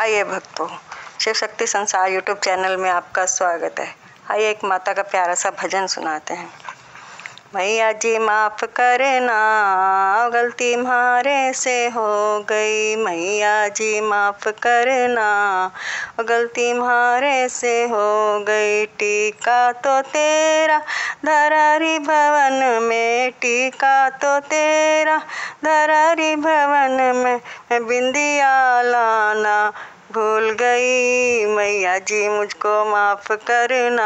आइए भक्तों शिव शक्ति संसार यूट्यूब चैनल में आपका स्वागत है आइए एक माता का प्यारा सा भजन सुनाते हैं भैया जी माफ़ करना गलती मारे से हो गई मैया जी माफ़ करना गलती मारे से हो गई टीका तो तेरा धरारी भवन में टीका तो तेरा धरारी भवन में बिंदिया लाना भूल गई मैया जी मुझको माफ़ करना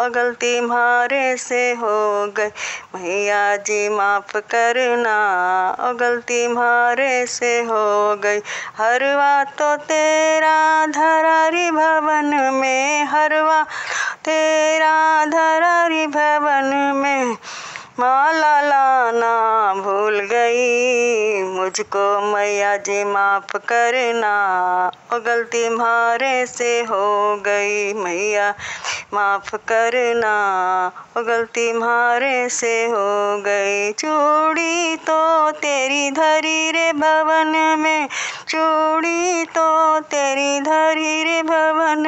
और गलती मारे से हो गई मैया जी माफ़ करना और गलती मारे से हो गई हरवा तो तेरा धरारी भवन में हरवा तेरा धरारी भवन में माला लाना गई मुझको मैया जी माफ़ करना ओ गलती मारे से हो गई मैया माफ़ करना ओ गलती मारे से हो गई चूड़ी तो तेरी धरी रे भवन में चूड़ी तो तेरी धरी रे भवन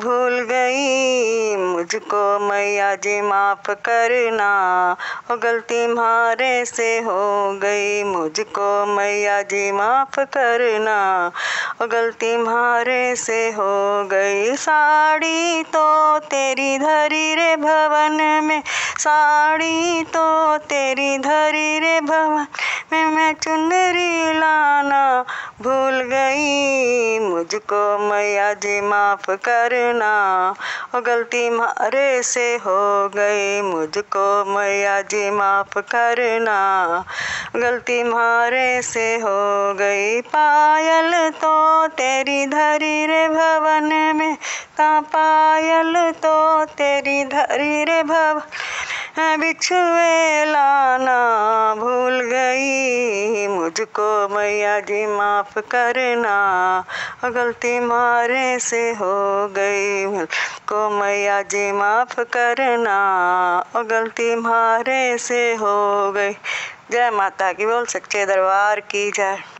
भूल गई मुझको मैया जी माफ़ करना ओ गलती मारे से हो गई मुझको मैया जी माफ़ करना ओ गलती मारे से हो गई साड़ी तो तेरी धरी रे भवन में साड़ी तो तेरी धरी रे भवन में मैं चुनरी लाना भूल गई मुझको मैया जी माफ़ करना और गलती मारे से हो गई मुझको मैया जी माफ़ करना गलती मारे से हो गई पायल तो तेरी धरी रे भवन में ता पायल तो तेरी धरी रे भवन बिछुए लाना भूल मुझको मैया जी माफ़ करना गलती मारे से हो गई को मैया जी माफ़ करना गलती मारे से हो गई जय माता की बोल सच्चे दरबार की जय